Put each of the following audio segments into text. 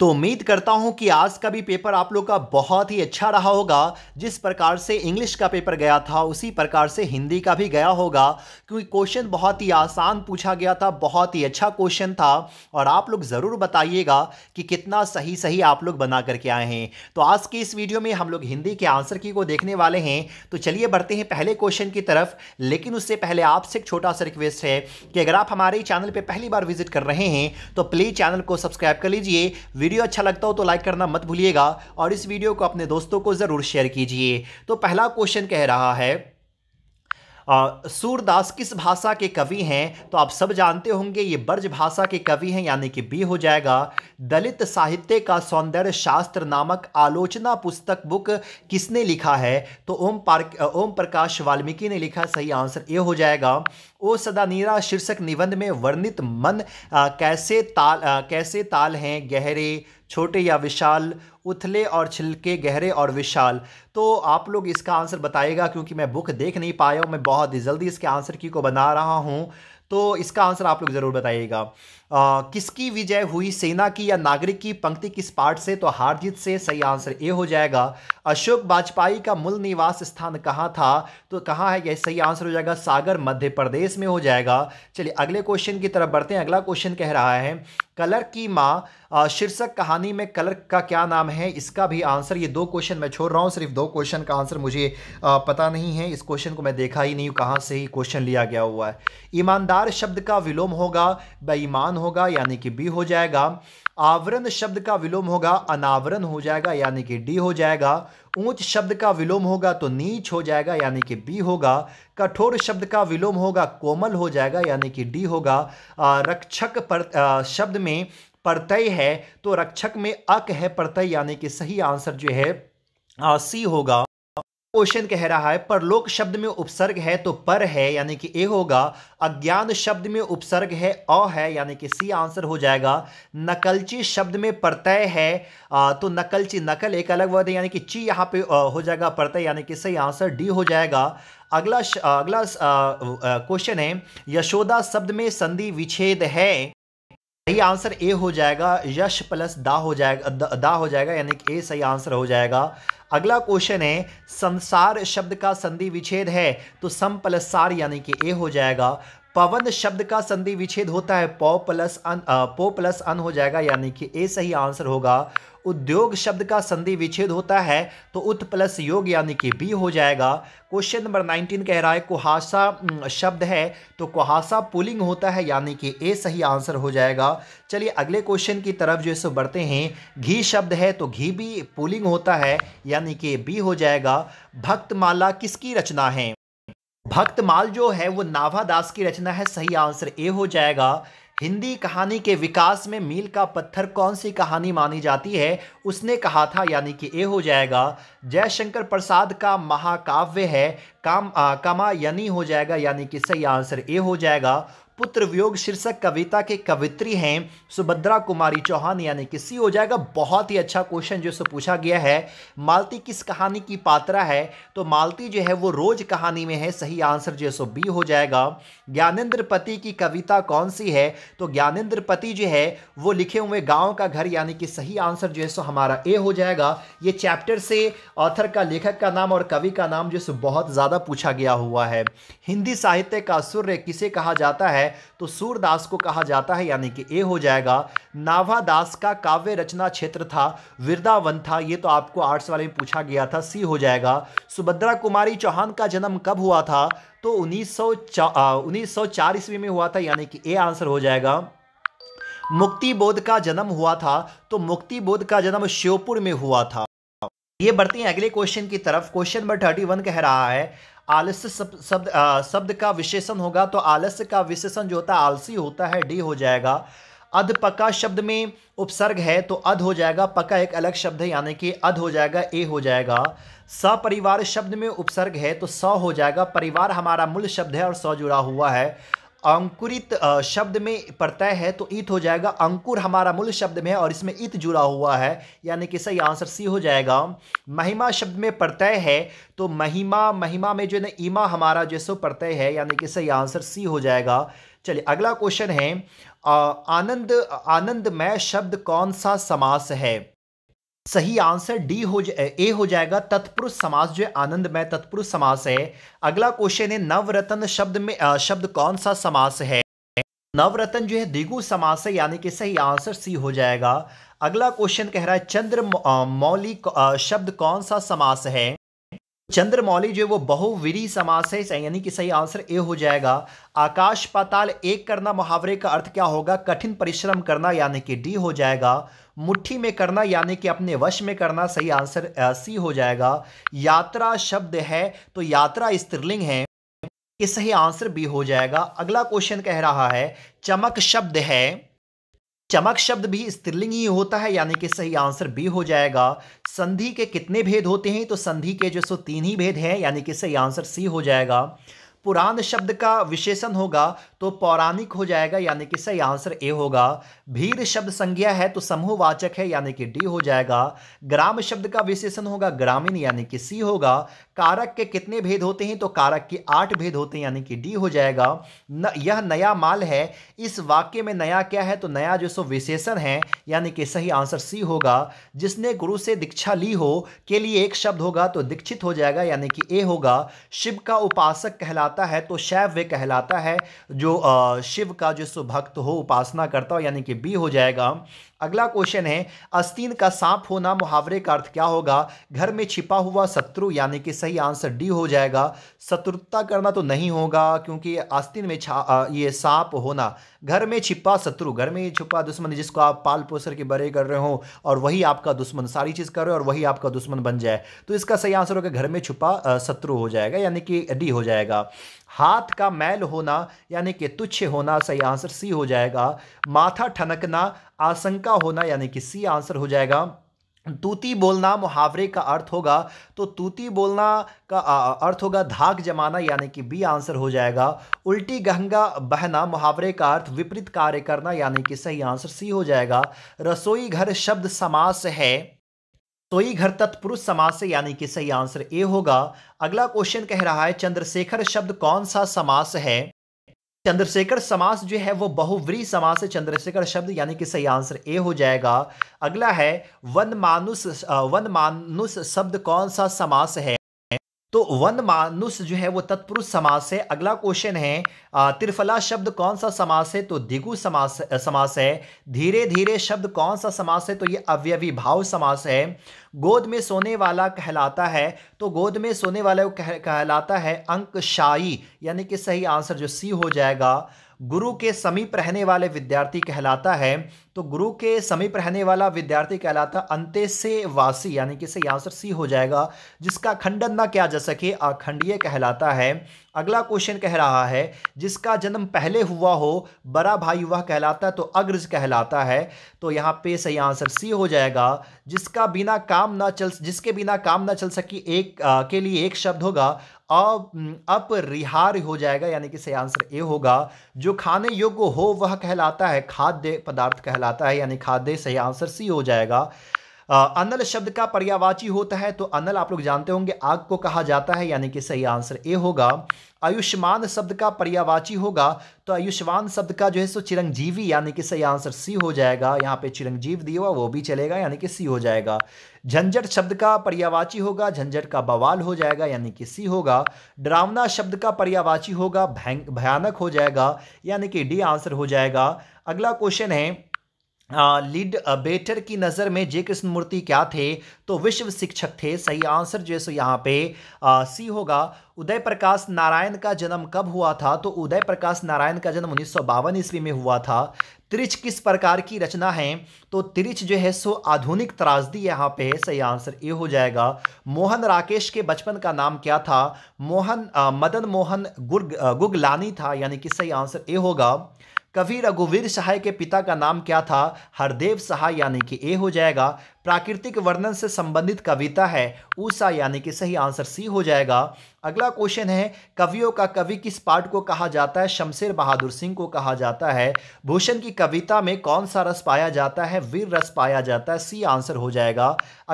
तो उम्मीद करता हूं कि आज का भी पेपर आप लोग का बहुत ही अच्छा रहा होगा जिस प्रकार से इंग्लिश का पेपर गया था उसी प्रकार से हिंदी का भी गया होगा क्योंकि क्वेश्चन बहुत ही आसान पूछा गया था बहुत ही अच्छा क्वेश्चन था और आप लोग ज़रूर बताइएगा कि कितना सही सही आप लोग बना करके आए हैं तो आज के इस वीडियो में हम लोग हिंदी के आंसर की को देखने वाले हैं तो चलिए बढ़ते हैं पहले क्वेश्चन की तरफ लेकिन उससे पहले आपसे एक छोटा सा रिक्वेस्ट है कि अगर आप हमारे चैनल पर पहली बार विजिट कर रहे हैं तो प्लीज़ चैनल को सब्सक्राइब कर लीजिए वीडियो अच्छा लगता हो तो लाइक करना मत भूलिएगा और इस वीडियो को अपने दोस्तों को ज़रूर शेयर कीजिए तो पहला क्वेश्चन कह रहा है सूरदास किस भाषा के कवि हैं तो आप सब जानते होंगे ये ब्रज भाषा के कवि हैं यानी कि बी हो जाएगा दलित साहित्य का सौंदर्य शास्त्र नामक आलोचना पुस्तक बुक किसने लिखा है तो ओम पार्क ओम प्रकाश वाल्मीकि ने लिखा सही आंसर ए हो जाएगा ओ सदानीरा शीर्षक निबंध में वर्णित मन आ, कैसे ताल आ, कैसे ताल हैं गहरे छोटे या विशाल उथले और छिलके गहरे और विशाल तो आप लोग इसका आंसर बताएगा क्योंकि मैं बुक देख नहीं पाया हूँ मैं बहुत ही जल्दी इसके आंसर की को बना रहा हूँ तो इसका आंसर आप लोग ज़रूर बताइएगा किसकी विजय हुई सेना की या नागरिक की पंक्ति किस पार्ट से तो हार जीत से सही आंसर ए हो जाएगा अशोक वाजपेयी का मूल निवास स्थान कहाँ था तो कहाँ है यह सही आंसर हो जाएगा सागर मध्य प्रदेश में हो जाएगा चलिए अगले क्वेश्चन की तरफ बढ़ते हैं अगला क्वेश्चन कह रहा है कलर की माँ शीर्षक कहानी में कलर का क्या नाम है इसका भी आंसर ये दो क्वेश्चन मैं छोड़ रहा हूँ सिर्फ दो क्वेश्चन का आंसर मुझे पता नहीं है इस क्वेश्चन को मैं देखा ही नहीं कहाँ से ही क्वेश्चन लिया गया हुआ है ईमानदार ईमानदार शब्द का विलोम होगा बेईमान होगा यानी कि बी हो जाएगा आवरण शब्द का विलोम होगा अनावरण हो जाएगा यानी कि डी हो जाएगा ऊंच शब्द का विलोम होगा तो नीच हो जाएगा यानी कि बी होगा कठोर शब्द का विलोम होगा कोमल हो जाएगा यानी कि डी होगा रक्षक पर शब्द में परतय है तो रक्षक में अक है परतय यानी कि सही आंसर जो है सी होगा क्वेश्चन कह रहा है परलोक शब्द में उपसर्ग है तो पर है यानी कि ए होगा अज्ञान शब्द में उपसर्ग है अ है यानी कि सी आंसर हो जाएगा नकलची शब्द में परतय है तो नकलची नकल एक अलग वर्ड है यानी कि ची यहाँ पे हो जाएगा परतय यानी कि सही आंसर डी हो जाएगा अगला अगला क्वेश्चन है यशोदा शब्द में संधि विच्छेद है सही आंसर ए हो जाएगा यश प्लस दा हो जाएगा दा हो जाएगा यानी कि ए सही आंसर हो जाएगा अगला क्वेश्चन है संसार शब्द का संधि विच्छेद है तो सम प्लस सार यानी कि ए हो जाएगा पवन शब्द का संधि विच्छेद होता है पौ प्लस अन पो प्लस अन हो जाएगा यानी कि ए सही आंसर होगा उद्योग शब्द का संधि विच्छेद होता है तो उत् प्लस योग यानी कि बी हो जाएगा क्वेश्चन नंबर नाइनटीन कह रहा है कुहासा शब्द है तो कुहासा पुलिंग होता है यानी कि ए सही आंसर हो जाएगा चलिए अगले क्वेश्चन की तरफ जो है सो बढ़ते हैं घी शब्द है तो घी भी पुलिंग होता है यानी कि बी हो जाएगा भक्तमाला किसकी रचना है भक्तमाल जो है वो नाभा दास की रचना है सही आंसर ए हो जाएगा हिंदी कहानी के विकास में मील का पत्थर कौन सी कहानी मानी जाती है उसने कहा था यानी कि ए हो जाएगा जयशंकर प्रसाद का महाकाव्य है काम आ, कमा यानी हो जाएगा यानी कि सही आंसर ए हो जाएगा पुत्र वियोग शीर्षक कविता के कवित्री हैं सुभद्रा कुमारी चौहान यानी कि सी हो जाएगा बहुत ही अच्छा क्वेश्चन जो से पूछा गया है मालती किस कहानी की पात्रा है तो मालती जो है वो रोज कहानी में है सही आंसर जो सो बी हो जाएगा ज्ञानेन्द्र पति की कविता कौन सी है तो ज्ञानेन्द्र पति जो है वो लिखे हुए गाँव का घर यानी कि सही आंसर जो है सो हमारा ए हो जाएगा ये चैप्टर से ऑथर का लेखक का नाम और कवि का नाम जो सो बहुत ज़्यादा पूछा गया हुआ है हिंदी साहित्य का सूर्य किसे कहा जाता है है तो सूरदास को कहा जाता है यानी कि ए हो जाएगा नाभादास का काव्य रचना क्षेत्र था वृद्धावन था ये तो आपको आर्ट्स वाले में पूछा गया था सी हो जाएगा सुभद्रा कुमारी चौहान का जन्म कब हुआ था तो उन्नीस सौ ईस्वी में हुआ था यानी कि ए आंसर हो जाएगा मुक्ति बोध का जन्म हुआ था तो मुक्ति बोध का जन्म श्योपुर में हुआ था ये बढ़ते हैं अगले क्वेश्चन की तरफ क्वेश्चन नंबर थर्टी वन कह रहा है आलस्य शब्द शब्द का विशेषण होगा तो आलस्य का विशेषण जो होता है आलसी होता है डी हो जाएगा अध पका शब्द में उपसर्ग है तो अध हो जाएगा पका एक अलग शब्द है यानी कि अध हो जाएगा ए हो जाएगा सपरिवार शब्द में उपसर्ग है तो स हो जाएगा परिवार हमारा मूल शब्द है और स जुड़ा हुआ है अंकुरित शब्द में पड़ता है तो ईत हो जाएगा अंकुर हमारा मूल शब्द में है और इसमें ईत जुड़ा हुआ है यानी कि सही आंसर सी हो जाएगा महिमा शब्द में पड़ता है तो महिमा महिमा में जो है ना ईमा हमारा जैसे पड़ता है यानी कि सही आंसर सी हो जाएगा चलिए अगला क्वेश्चन है आनंद आनंदमय शब्द कौन सा समास है सही आंसर डी हो ए हो जाएगा तत्पुरुष समास जो आनंद में तत्पुरुष समास है अगला क्वेश्चन है नवरत्न शब्द में आ, शब्द कौन सा समास है नवरत्न जो है दिगु समास है यानी कि सही आंसर सी हो जाएगा अगला क्वेश्चन कह रहा है चंद्र मौली शब्द कौन सा समास है चंद्रमौली जो है वो बहुवीरी समास है यानी कि सही आंसर ए हो जाएगा आकाश पाताल एक करना मुहावरे का अर्थ क्या होगा कठिन परिश्रम करना यानी कि डी हो जाएगा मुट्ठी में करना यानी कि अपने वश में करना सही आंसर सी हो जाएगा यात्रा शब्द है तो यात्रा स्त्रीलिंग है ये सही आंसर भी हो जाएगा अगला क्वेश्चन कह रहा है चमक शब्द है चमक शब्द भी स्त्रीलिंग ही होता है यानी कि सही आंसर बी हो जाएगा संधि के कितने भेद होते हैं तो संधि के जो सो तीन ही भेद हैं यानी कि सही आंसर सी हो जाएगा पुराण शब्द का विशेषण होगा तो पौराणिक हो जाएगा यानी कि सही आंसर ए होगा भीर शब्द संज्ञा है तो समूहवाचक है यानी कि डी हो जाएगा ग्राम शब्द का विशेषण होगा ग्रामीण यानी कि सी होगा कारक के कितने भेद होते हैं तो कारक के आठ भेद होते हैं यानी कि डी हो जाएगा न, यह नया माल है इस वाक्य में नया क्या है तो नया जो सो विशेषण है यानी कि सही आंसर सी होगा जिसने गुरु से दीक्षा ली हो के लिए एक शब्द होगा तो दीक्षित हो जाएगा यानी कि ए होगा शिव का उपासक कहलाता कहलाता है तो शैव वे कहलाता है जो शिव का जो सुभक्त हो उपासना करता हो यानी कि बी हो जाएगा अगला क्वेश्चन है अस्तीन का सांप होना मुहावरे का अर्थ क्या होगा घर में छिपा हुआ शत्रु यानी कि सही आंसर डी हो जाएगा शत्रुता करना तो नहीं होगा क्योंकि अस्तीन में छा ये सांप होना घर में छिपा शत्रु घर में छिपा दुश्मन जिसको आप पाल पोसर के बड़े कर रहे हो और वही आपका दुश्मन सारी चीज़ कर रहे हो और वही आपका दुश्मन बन जाए तो इसका सही आंसर होगा घर में छुपा शत्रु हो जाएगा यानी कि डी हो जाएगा हाथ का मैल होना यानी कि तुच्छ होना सही आंसर सी हो जाएगा माथा ठनकना आशंका होना यानी कि सी आंसर हो जाएगा तूती बोलना मुहावरे का अर्थ होगा तो तूती बोलना का अर्थ होगा धाक जमाना यानी कि बी आंसर हो जाएगा उल्टी गहंगा बहना मुहावरे का अर्थ विपरीत कार्य करना यानी कि सही आंसर सी हो जाएगा रसोई घर शब्द समास है तो ही घर तत्पुरुष समास से यानी कि सही आंसर ए होगा अगला क्वेश्चन कह रहा है चंद्रशेखर शब्द कौन सा समास है चंद्रशेखर समास जो है वो बहुव्री समास है चंद्रशेखर शब्द यानी कि सही आंसर ए हो जाएगा अगला है वन मानुष वन मानुष शब्द कौन सा समास है तो वन मानुष जो है वो तत्पुरुष समास है अगला क्वेश्चन है त्रिफला शब्द कौन सा समास है तो दिगु समास समास है धीरे धीरे शब्द कौन सा समास है तो ये अव्यवी भाव समास है गोद में सोने वाला कहलाता है तो गोद में सोने वाला कह, कहलाता है अंकशाई यानी कि सही आंसर जो सी हो जाएगा गुरु के समीप रहने वाले विद्यार्थी कहलाता है तो गुरु के समीप रहने वाला विद्यार्थी कहलाता अंत्य से वासी यानी कि सही आंसर सी हो जाएगा जिसका खंडन ना किया जा सके अखंडीय कहलाता है अगला क्वेश्चन कह रहा है जिसका जन्म पहले हुआ हो बड़ा भाई वह कहलाता है तो अग्रज कहलाता है तो यहाँ पे सही आंसर सी हो जाएगा जिसका बिना काम ना चल जिसके बिना काम ना चल सके एक आ, के लिए एक शब्द होगा अप रिहार हो जाएगा यानी कि सही आंसर ए होगा जो खाने योग्य हो वह कहलाता है खाद्य पदार्थ कहलाता कहलाता है यानी खाद्य सही आंसर सी हो जाएगा अनल शब्द का पर्यावाची होता है तो अनल आप लोग जानते होंगे आग को कहा जाता है यानी कि सही आंसर ए होगा आयुष्मान शब्द का पर्यावाची होगा तो आयुष्मान शब्द का जो है सो चिरंजीवी यानी कि सही आंसर सी हो जाएगा यहाँ पे चिरंजीव दिया हुआ वो भी चलेगा यानी कि सी हो जाएगा झंझट शब्द का पर्यावाची होगा झंझट का बवाल हो जाएगा यानी कि सी होगा डरावना शब्द का पर्यावाची होगा भयानक हो जाएगा यानी कि डी आंसर हो जाएगा अगला क्वेश्चन है लीड बेटर की नज़र में जे कृष्ण मूर्ति क्या थे तो विश्व शिक्षक थे सही आंसर जो है सो यहाँ पे आ, सी होगा उदय प्रकाश नारायण का जन्म कब हुआ था तो उदय प्रकाश नारायण का जन्म उन्नीस ईस्वी में हुआ था त्रिच किस प्रकार की रचना है तो त्रिच जो है सो आधुनिक त्रासदी यहाँ पे है सही आंसर ए हो जाएगा मोहन राकेश के बचपन का नाम क्या था मोहन आ, मदन मोहन गुर्ग गुगलानी था यानी कि सही आंसर ए होगा कवि रघुवीर सहाय के पिता का नाम क्या था हरदेव सहाय यानी कि ए हो जाएगा प्राकृतिक वर्णन से संबंधित कविता है ऊषा यानी कि सही आंसर सी हो जाएगा अगला क्वेश्चन है कवियों का कवि किस पाठ को कहा जाता है शमशेर बहादुर सिंह को कहा जाता है भूषण की कविता में कौन सा रस पाया जाता है वीर रस पाया जाता है सी आंसर हो जाएगा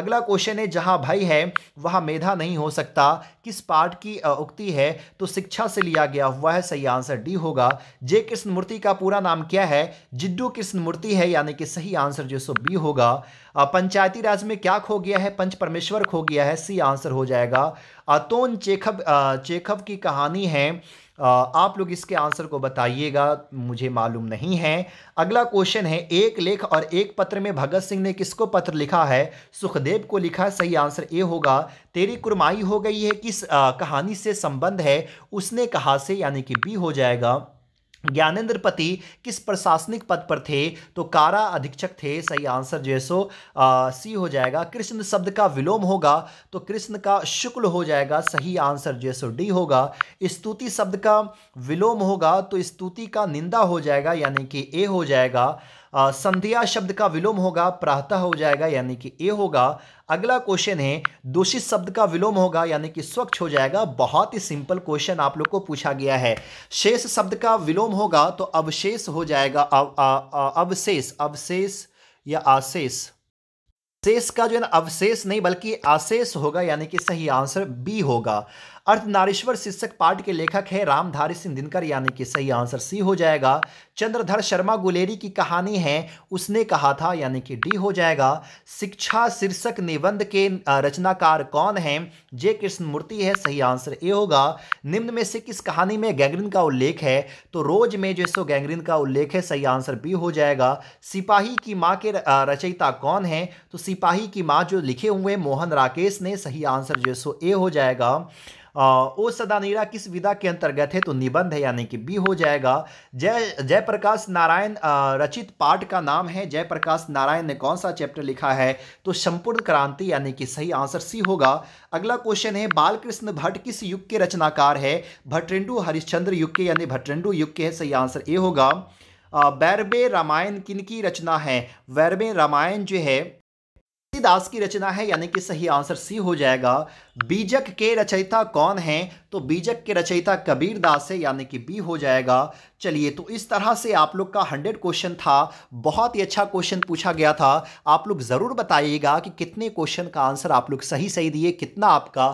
अगला क्वेश्चन है जहाँ भाई है वहाँ मेधा नहीं हो सकता किस पाठ की उक्ति है तो शिक्षा से लिया गया हुआ है सही आंसर डी होगा जे कृष्णमूर्ति का पूरा नाम क्या है जिड्डू कृष्णमूर्ति है यानी कि सही आंसर जो सो बी होगा पंचायती राज में क्या खो गया है पंच परमेश्वर खो गया है सी आंसर हो जाएगा अतोन चेखब चेखव की कहानी है आप लोग इसके आंसर को बताइएगा मुझे मालूम नहीं है अगला क्वेश्चन है एक लेख और एक पत्र में भगत सिंह ने किसको पत्र लिखा है सुखदेव को लिखा सही आंसर ए होगा तेरी कुरमाई हो गई है किस आ, कहानी से संबंध है उसने कहा से यानी कि बी हो जाएगा ज्ञानेंद्र पति किस प्रशासनिक पद पर थे तो कारा अधीक्षक थे सही आंसर जो है सो सी हो जाएगा कृष्ण शब्द का विलोम होगा तो कृष्ण का शुक्ल हो जाएगा सही आंसर जो है सो डी होगा स्तुति शब्द का विलोम होगा तो स्तुति का निंदा हो जाएगा यानी कि ए हो जाएगा संध्या शब्द का विलोम होगा प्रातः हो जाएगा यानी कि ए होगा अगला क्वेश्चन है दूषित शब्द का विलोम होगा यानी कि स्वच्छ हो जाएगा बहुत ही सिंपल क्वेश्चन आप लोग को पूछा गया है शेष शब्द का विलोम होगा तो अवशेष हो जाएगा अवशेष अवशेष या आशेष शेष का जो है ना अवशेष नहीं बल्कि आशेष होगा यानी कि सही आंसर बी होगा अर्थनारीश्वर शीर्षक पाठ के लेखक है रामधारी सिंह दिनकर यानी कि सही आंसर सी हो जाएगा चंद्रधर शर्मा गुलेरी की कहानी है उसने कहा था यानी कि डी हो जाएगा शिक्षा शीर्षक निबंध के रचनाकार कौन हैं जे कृष्णमूर्ति है सही आंसर ए होगा निम्न में से किस कहानी में गैंग्रीन का उल्लेख है तो रोज में जो सो गैंग्रीन का उल्लेख है सही आंसर बी हो जाएगा सिपाही की माँ के रचयिता कौन है तो सिपाही की माँ जो लिखे हुए मोहन राकेश ने सही आंसर जो सो ए हो जाएगा ओ सदानीरा किस विधा के अंतर्गत है तो निबंध है यानी कि बी हो जाएगा जय जयप्रकाश नारायण रचित पाठ का नाम है जयप्रकाश नारायण ने कौन सा चैप्टर लिखा है तो संपूर्ण क्रांति यानी कि सही आंसर सी होगा अगला क्वेश्चन है बालकृष्ण भट्ट किस युग के रचनाकार है भट्टेंडु हरिश्चंद्र युग के यानी भट्टेंडु युग के है सही आंसर ए होगा बैरबे रामायण किन की रचना है वैरबे रामायण जो है तुलसीदास की रचना है यानी कि सही आंसर सी हो जाएगा बीजक के रचयिता कौन हैं तो बीजक के रचयिता कबीर दास है यानी कि बी हो जाएगा चलिए तो इस तरह से आप लोग का हंड्रेड क्वेश्चन था बहुत ही अच्छा क्वेश्चन पूछा गया था आप लोग ज़रूर बताइएगा कि कितने क्वेश्चन का आंसर आप लोग सही सही दिए कितना आपका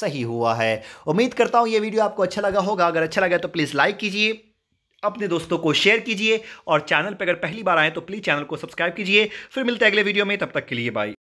सही हुआ है उम्मीद करता हूँ ये वीडियो आपको अच्छा लगा होगा अगर अच्छा लगा तो प्लीज़ लाइक कीजिए अपने दोस्तों को शेयर कीजिए और चैनल पर अगर पहली बार आए तो प्लीज़ चैनल को सब्सक्राइब कीजिए फिर मिलते हैं अगले वीडियो में तब तक के लिए बाय